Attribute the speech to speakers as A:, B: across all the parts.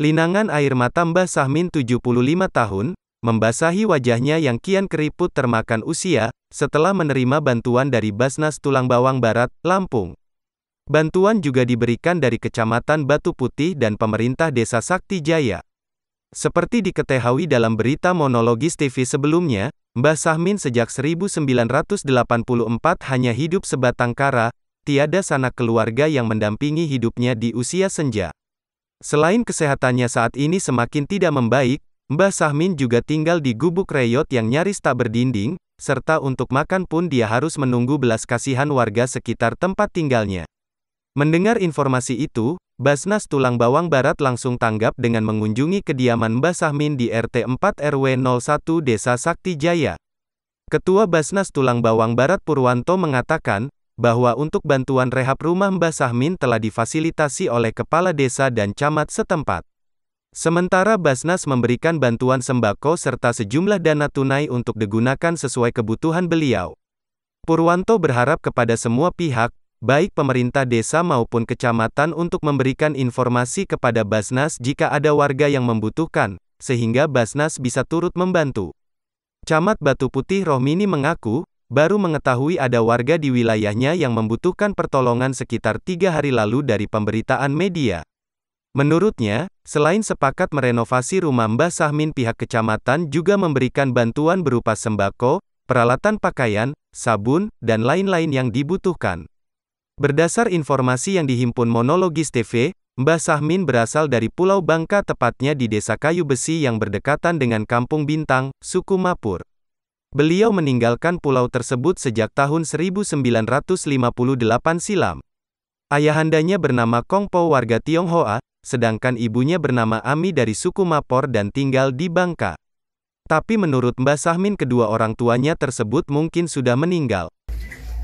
A: Linangan air mata Mbah Sahmin 75 tahun, membasahi wajahnya yang kian keriput termakan usia, setelah menerima bantuan dari Basnas Tulang Bawang Barat, Lampung. Bantuan juga diberikan dari Kecamatan Batu Putih dan pemerintah Desa Sakti Jaya. Seperti diketahui dalam berita monologis TV sebelumnya, Mbah Sahmin sejak 1984 hanya hidup sebatang kara, tiada sanak keluarga yang mendampingi hidupnya di usia senja. Selain kesehatannya saat ini semakin tidak membaik, Mbah Sahmin juga tinggal di gubuk reyot yang nyaris tak berdinding, serta untuk makan pun dia harus menunggu belas kasihan warga sekitar tempat tinggalnya. Mendengar informasi itu, Basnas Tulang Bawang Barat langsung tanggap dengan mengunjungi kediaman Mbah Sahmin di RT 4 RW 01 Desa Sakti Jaya. Ketua Basnas Tulang Bawang Barat Purwanto mengatakan, bahwa untuk bantuan rehab rumah Mbah Sahmin telah difasilitasi oleh kepala desa dan camat setempat. Sementara Basnas memberikan bantuan sembako serta sejumlah dana tunai untuk digunakan sesuai kebutuhan beliau. Purwanto berharap kepada semua pihak, baik pemerintah desa maupun kecamatan untuk memberikan informasi kepada Basnas jika ada warga yang membutuhkan, sehingga Basnas bisa turut membantu. Camat Batu Putih Rohmini mengaku, baru mengetahui ada warga di wilayahnya yang membutuhkan pertolongan sekitar tiga hari lalu dari pemberitaan media. Menurutnya, selain sepakat merenovasi rumah Mbah Sahmin pihak kecamatan juga memberikan bantuan berupa sembako, peralatan pakaian, sabun, dan lain-lain yang dibutuhkan. Berdasar informasi yang dihimpun Monologis TV, Mbah Sahmin berasal dari Pulau Bangka tepatnya di Desa Kayu Besi yang berdekatan dengan Kampung Bintang, Suku Mapur. Beliau meninggalkan pulau tersebut sejak tahun 1958 silam. Ayahandanya bernama Kong Po, warga Tionghoa, sedangkan ibunya bernama Ami dari suku Mapor dan tinggal di Bangka. Tapi menurut Mbah Sahmin kedua orang tuanya tersebut mungkin sudah meninggal.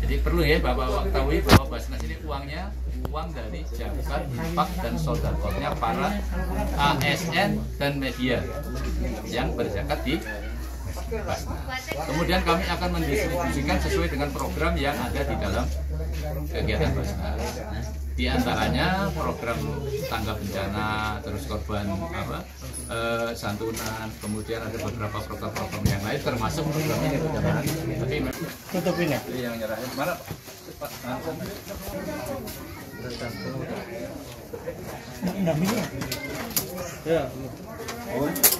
A: Jadi perlu ya Bapak tahu bahwa Basnas ini uangnya uang dari jabat, pak dan saudaranya para ASN dan media yang berzakat di Kemudian kami akan mendistribusikan sesuai dengan program yang ada di dalam kegiatan Basnas. Di antaranya program tangga bencana, terus korban apa, e, santunan, kemudian ada beberapa program-program yang lain termasuk program ini Tapi tutup ya? ini iya, yang nyerahin mana Pak? Nah, ya. Oh.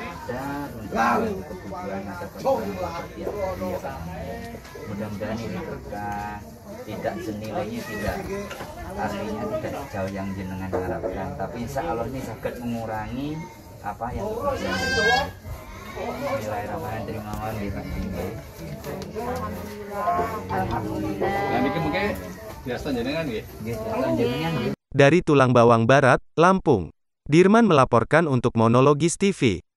A: ada atau mudah-mudahan ini berkah tidak senilainya tidak artinya tidak sejauh yang jenengan harapkan tapi insya Allah ini sakit mengurangi apa yang nilai ramahan terima kasih ini ya? ya. dari Tulang Bawang Barat, Lampung. Dirman melaporkan untuk Monologis TV.